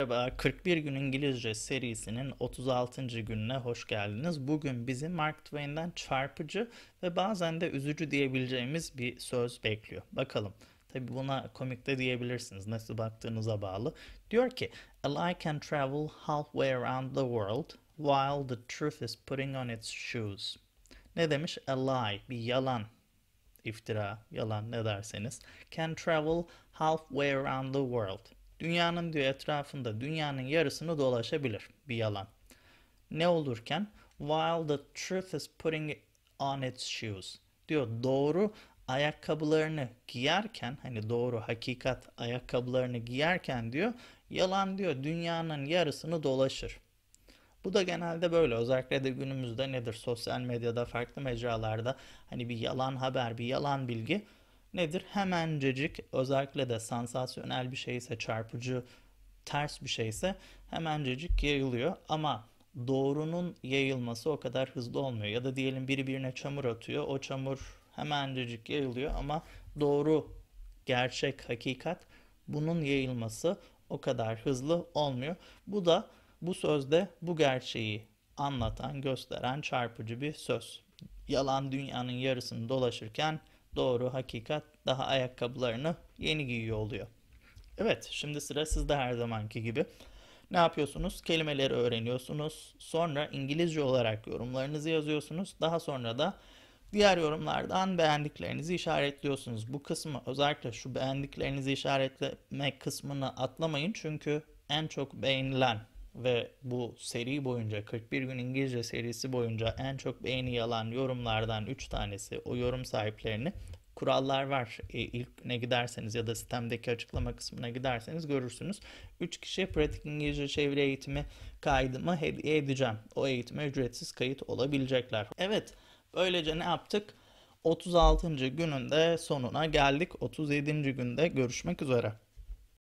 Merhaba, 41 Gün İngilizce serisinin 36. gününe hoş geldiniz. Bugün bizi Mark Twain'den çarpıcı ve bazen de üzücü diyebileceğimiz bir söz bekliyor. Bakalım. Tabi buna komik de diyebilirsiniz. Nasıl baktığınıza bağlı. Diyor ki, A lie can travel halfway around the world while the truth is putting on its shoes. Ne demiş? A lie, bir yalan, iftira, yalan ne derseniz. Can travel halfway around the world dünyanın diyor etrafında dünyanın yarısını dolaşabilir bir yalan. Ne olurken while the truth is putting on its shoes diyor doğru ayakkabılarını giyerken hani doğru hakikat ayakkabılarını giyerken diyor yalan diyor dünyanın yarısını dolaşır. Bu da genelde böyle özellikle de günümüzde nedir sosyal medyada farklı mecralarda hani bir yalan haber bir yalan bilgi nedir? Hemencecik özellikle de sansasyonel bir şeyse, çarpıcı, ters bir şeyse hemencecik yayılıyor. Ama doğrunun yayılması o kadar hızlı olmuyor. Ya da diyelim biri birine çamur atıyor. O çamur hemencecik yayılıyor ama doğru, gerçek, hakikat bunun yayılması o kadar hızlı olmuyor. Bu da bu sözde bu gerçeği anlatan, gösteren çarpıcı bir söz. Yalan dünyanın yarısını dolaşırken doğru hakikat daha ayakkabılarını yeni giyiyor oluyor. Evet şimdi sıra sizde her zamanki gibi. Ne yapıyorsunuz? Kelimeleri öğreniyorsunuz. Sonra İngilizce olarak yorumlarınızı yazıyorsunuz. Daha sonra da diğer yorumlardan beğendiklerinizi işaretliyorsunuz. Bu kısmı özellikle şu beğendiklerinizi işaretleme kısmını atlamayın. Çünkü en çok beğenilen ve bu seri boyunca 41 gün İngilizce serisi boyunca en çok beğeni alan yorumlardan 3 tanesi o yorum sahiplerini kurallar var. E, ilk ne giderseniz ya da sistemdeki açıklama kısmına giderseniz görürsünüz. 3 kişiye pratik İngilizce çeviri eğitimi kaydımı hediye edeceğim. O eğitime ücretsiz kayıt olabilecekler. Evet böylece ne yaptık? 36. gününde sonuna geldik. 37. günde görüşmek üzere.